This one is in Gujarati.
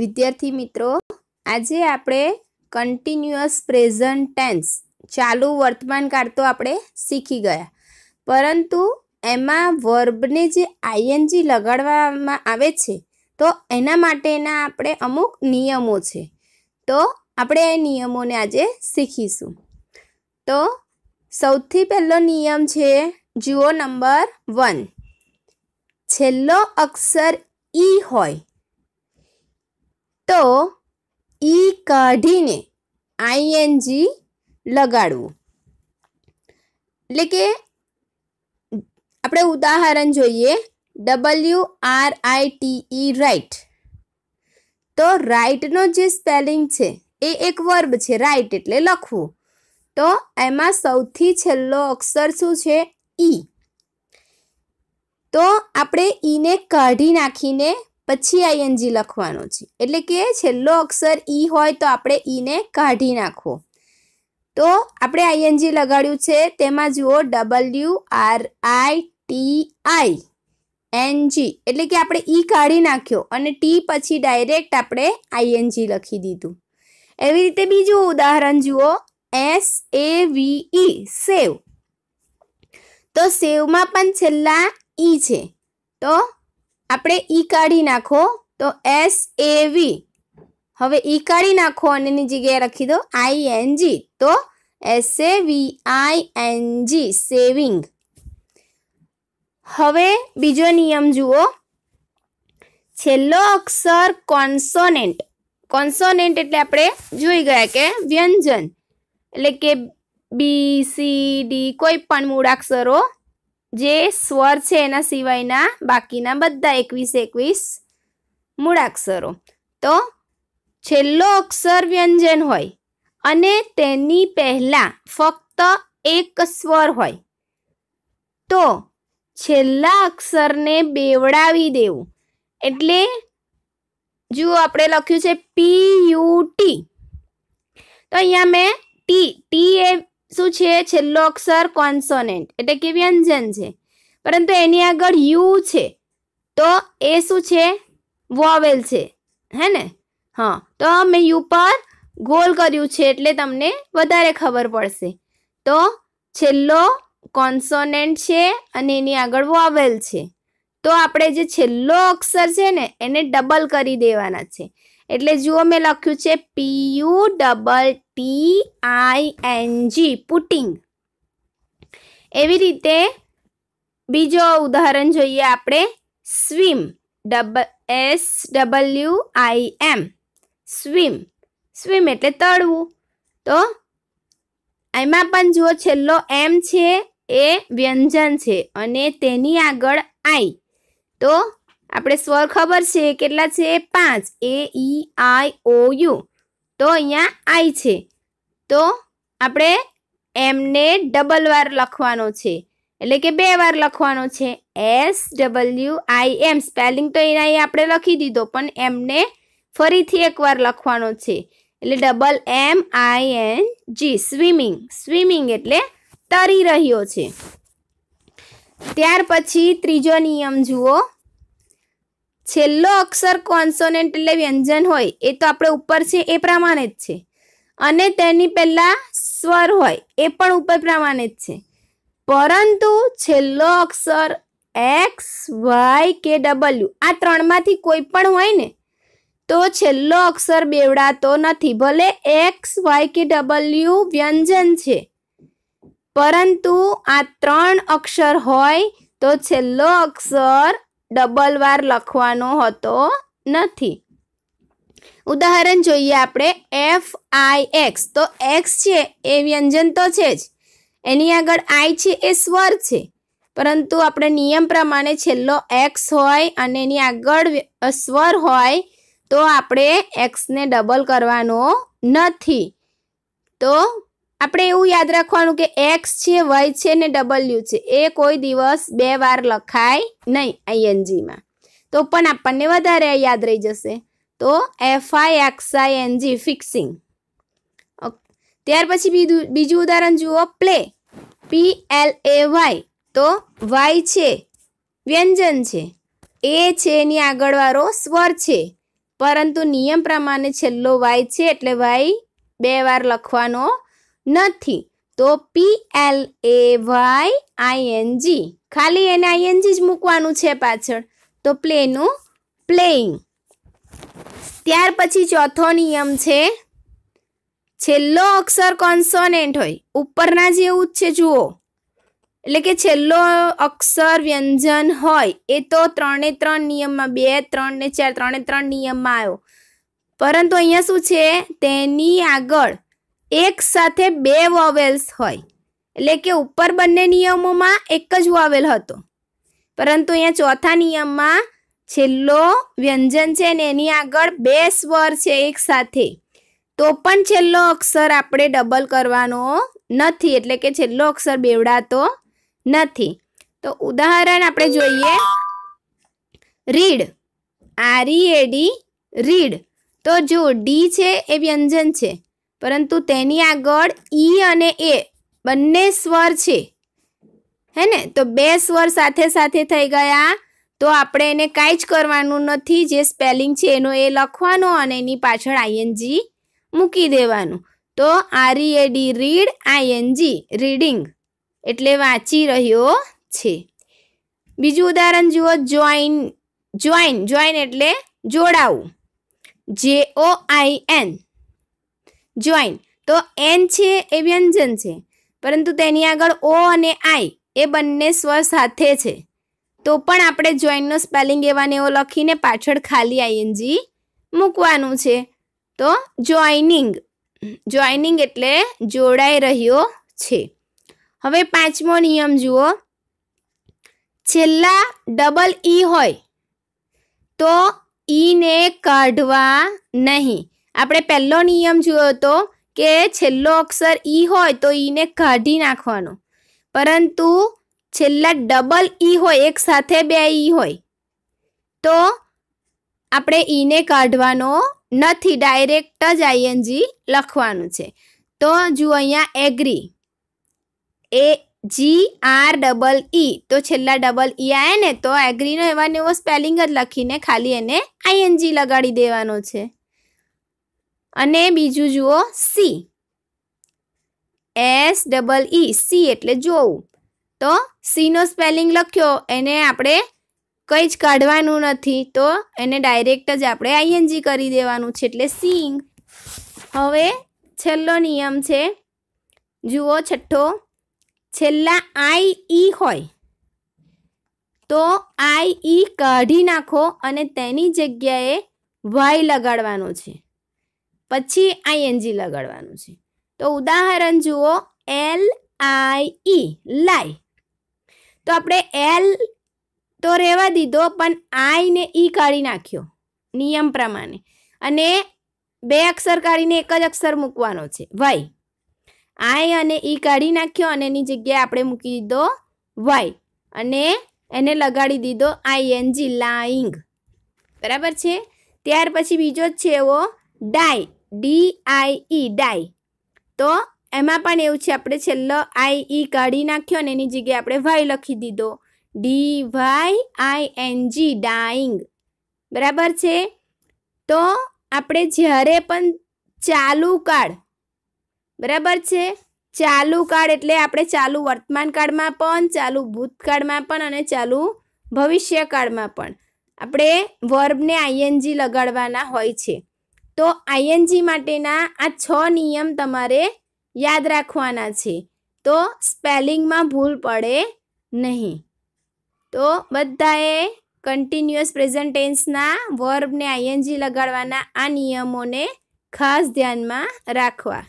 વિદ્યાર્થી મિત્રો આજે આપણે કન્ટિન્યુઅસ પ્રેઝન્ટ ટેન્સ ચાલુ વર્તમાન કાળ તો આપણે શીખી ગયા પરંતુ એમાં વર્બને જે આઈએનજી લગાડવામાં આવે છે તો એના માટેના આપણે અમુક નિયમો છે તો આપણે એ નિયમોને આજે શીખીશું તો સૌથી પહેલો નિયમ છે જુઓ નંબર વન છેલ્લો અક્ષર ઈ હોય તો ઈ કાઢીને આઈએનજી લગાડવું એટલે કે આપણે ઉદાહરણ જોઈએ W R I T E write તો રાઇટનો જે સ્પેલિંગ છે એ એક વર્બ છે રાઇટ એટલે લખવું તો એમાં સૌથી છેલ્લો અક્ષર શું છે ઈ e. તો આપણે ઈને e કાઢી નાખીને પછી આઈએનજી લખવાનો છે એટલે કે છેલ્લો અક્ષર ઈ હોય તો આપણે ઈને કાઢી નાખવો તો આપણે આઈએનજી લગાડ્યું છે તેમાં જુઓ W R I T I N G એટલે કે આપણે ઈ કાઢી નાખ્યો અને ટી પછી ડાયરેક્ટ આપણે આઈએનજી લખી દીધું એવી રીતે બીજું ઉદાહરણ જુઓ એસ એ વી ઈ સેવ તો સેવમાં પણ છેલ્લા ઈ છે તો આપણે ઈ કાઢી નાખો તો એસ એ વી હવે ઈ કાઢી નાખો અને એની જગ્યાએ લખી દો આઈ એન જી તો S A V I N G saving હવે બીજો નિયમ જુઓ છેલ્લો અક્ષર કોન્સોનેન્ટ કોન્સોનેન્ટ એટલે આપણે જોઈ ગયા કે વ્યંજન એટલે કે બી સી ડી કોઈ પણ મૂળાક્ષરો જે સ્વર છે એના સિવાયના બાકીના બધા એકવીસ એકવીસ મૂળાક્ષરો તો છેલ્લો અક્ષર વ્યંજન હોય અને તેની પહેલાં ફક્ત એક સ્વર હોય તો છેલ્લા અક્ષરને બેવડાવી દેવું એટલે જુઓ આપણે લખ્યું છે પી યુ ટી તો અહીંયા મેં ટી ટી એ શું છે છેલ્લો અક્ષર કોન્સોનેન્ટ એટલે કે વ્યંજન છે પરંતુ એની આગળ યુ છે તો એ શું છે વોવેલ છે હે ને હા તો મેં યુ પર ગોલ કર્યું છે એટલે તમને વધારે ખબર પડશે તો છેલ્લો કોન્સોનેન્ટ છે અને એની આગળ વોવેલ છે તો આપણે જે છેલ્લો અક્ષર છે ને એને ડબલ કરી દેવાના છે એટલે જુઓ મેં લખ્યું છે P U double P I N G putting એવી રીતે બીજો ઉદાહરણ જોઈએ આપણે swim double S W I M swim swim એટલે તળવું તો એમાં પણ જુઓ છેલ્લો એમ છે એ વ્યંજન છે અને તેની આગળ આઈ તો આપણે સ્વર ખબર છે કેટલા છે પાંચ એ ઈ આઈ ઓ યુ તો અહીંયા આઈ છે તો આપણે એમને ડબલ વાર લખવાનો છે એટલે કે બે વાર લખવાનો છે S W I M spelling તો એના આપણે લખી દીધો પણ એમને ફરીથી એકવાર લખવાનો છે એટલે double M I N G swimming swimming એટલે તરી રહ્યો છે ત્યાર પછી ત્રીજો નિયમ જુઓ છેલ્લો અક્ષર કોન્સોનેન્ટ એટલે વ્યંજન હોય એ તો આપણે ઉપર છે એ પ્રમાણે જ છે અને તેની પહેલાં સ્વર હોય એ પણ ઉપર પ્રમાણે જ છે પરંતુ છેલ્લો અક્ષર એક્સ વાય કે ડબલ્યુ આ ત્રણમાંથી કોઈ પણ હોય ને તો છેલ્લો અક્ષર બેવડાતો નથી ભલે એક્સ વાય કે ડબલ્યુ વ્યંજન છે પરંતુ આ ત્રણ અક્ષર હોય તો છેલ્લો અક્ષર ડબલ વાર લખવાનો હોતો નથી ઉદાહરણ જોઈએ આપણે એફ આઈ એક્સ તો એક્સ છે એ વ્યંજન તો છે જ એની આગળ આઈ છે એ સ્વર છે પરંતુ આપણે નિયમ પ્રમાણે છેલ્લો એક્સ હોય અને એની આગળ સ્વર હોય તો આપણે એક્સને ડબલ કરવાનો નથી તો આપણે એવું યાદ રાખવાનું કે એક્સ છે વાય છે ને ડબલ્યુ છે એ કોઈ દિવસ બે વાર લખાય નહીં આઈએનજીમાં તો પણ આપણને વધારે યાદ રહી જશે તો એફઆઈ એનજી ફિક્સિંગ ત્યાર પછી બીજું બીજું ઉદાહરણ જુઓ play P L A Y તો વાય છે વ્યંજન છે એ છે એની આગળવાળો સ્વર છે પરંતુ નિયમ પ્રમાણે છેલ્લો વાય છે એટલે વાય બે વાર લખવાનો નથી તો P L A Y I N G ખાલી એને આઈએનજી જ મૂકવાનું છે પાછળ તો પ્લેનું પ્લેઇંગ ત્યાર પછી ચોથો નિયમ છે છેલ્લો અક્ષર કોન્સોનેન્ટ હોય ઉપરના જેવું જ છે જુઓ એટલે કે છેલ્લો અક્ષર વ્યંજન હોય એ તો ત્રણે ત્રણ નિયમમાં બે ત્રણ ને ચાર ત્રણે ત્રણ નિયમમાં આવ્યો પરંતુ અહીંયા શું છે તેની આગળ એક સાથે બે વોવેલ્સ હોય એટલે કે ઉપર બંને નિયમોમાં એક જ વોવેલ હતો પરંતુ અહીંયા ચોથા નિયમમાં છેલ્લો વ્યંજન છે ને એની આગળ બે સ્વર છે એક સાથે તો પણ છેલ્લો અક્ષર આપણે ડબલ કરવાનો નથી એટલે કે છેલ્લો અક્ષર બેવડાતો નથી તો ઉદાહરણ આપણે જોઈએ રીડ આર એડી રીડ તો જો ડી છે એ વ્યંજન છે પરંતુ તેની આગળ ઈ અને એ બંને સ્વર છે હે ને તો બે સ્વર સાથે સાથે થઈ ગયા તો આપણે એને કાંઈ જ કરવાનું નથી જે સ્પેલિંગ છે એનો એ લખવાનો અને એની પાછળ આઈએનજી મૂકી દેવાનું તો R A D read I N G reading એટલે વાંચી રહ્યો છે બીજું ઉદાહરણ જુઓ જોઈન જોઈન જોઈન એટલે જોડાવું J O I N join તો એન છે એ વ્યંજન છે પરંતુ તેની આગળ ઓ અને આઈ એ બંને સ્વર સાથે છે તો પણ આપણે જોઈનનો સ્પેલિંગ એવા ને એવો લખીને પાછળ ખાલી આઈએનજી મૂકવાનું છે તો જોઈનિંગ જોઈનિંગ એટલે જોડાઈ રહ્યો છે હવે પાંચમો નિયમ જુઓ છેલ્લા ડબલ ઈ હોય તો ઈને કાઢવા નહીં આપણે પહેલો નિયમ જોયો હતો કે છેલ્લો અક્ષર ઈ હોય તો ઈને કાઢી નાખવાનો પરંતુ છેલ્લા ડબલ ઈ હોય એક સાથે બે ઈ હોય તો આપણે ઈને કાઢવાનો નથી ડાયરેક્ટ જ આઈએનજી લખવાનું છે તો જુઓ અહીંયા agree A G R double E તો છેલ્લા ડબલ ઈ આવે ને તો એગ્રીનો એવાનો એવો સ્પેલિંગ જ લખીને ખાલી એને આઈએનજી લગાડી દેવાનો છે અને બીજું જુઓ see S double E see એટલે જોવું તો સીનો સ્પેલિંગ લખ્યો એને આપણે કંઈ જ કાઢવાનું નથી તો એને ડાયરેક્ટ જ આપણે આઈએનજી કરી દેવાનું છે એટલે સિંગ હવે છેલ્લો નિયમ છે જુઓ છઠ્ઠો છેલ્લા આઈ ઈ e હોય તો આઈ ઈ e કાઢી નાખો અને તેની જગ્યાએ વાય લગાડવાનો છે પછી આઈએનજી લગાડવાનું છે તો ઉદાહરણ જુઓ એલ આઈ ઈ લાઈ તો આપણે એલ તો રહેવા દીધો પણ આઈ ને ઈ કાઢી નાખ્યો નિયમ પ્રમાણે અને બે અક્ષર કાઢીને એક જ અક્ષર મૂકવાનો છે વાય આઈ અને ઈ કાઢી નાખ્યો અને એની જગ્યાએ આપણે મૂકી દીધો વાય અને એને લગાડી દીધો આઈએનજી લાઈંગ બરાબર છે ત્યાર પછી બીજો છે એવો ડાય ડી આઈ ઈ ડાય તો એમાં પણ એવું છે આપણે છેલ્લો આઈ ઈ કાઢી નાખ્યો ને એની જગ્યાએ આપણે વાય લખી દીધો D Y I N G dying બરાબર છે તો આપણે જ્યારે પણ ચાલુ કાળ બરાબર છે ચાલુ કાળ એટલે આપણે ચાલુ વર્તમાન કાળમાં પણ ચાલુ ભૂતકાળમાં પણ અને ચાલુ ભવિષ્યકાળમાં પણ આપણે વર્બને આઈએનજી લગાડવાના હોય છે તો આઈએનજી માટેના આ છ નિયમ તમારે યાદ રાખવાના છે તો સ્પેલિંગમાં ભૂલ પડે નહીં તો બધાએ કન્ટિન્યુઅસ પ્રેઝન્ટેન્સના ટેન્સના વર્બને આઈએનજી લગાડવાના આ નિયમોને ખાસ ધ્યાનમાં રાખવા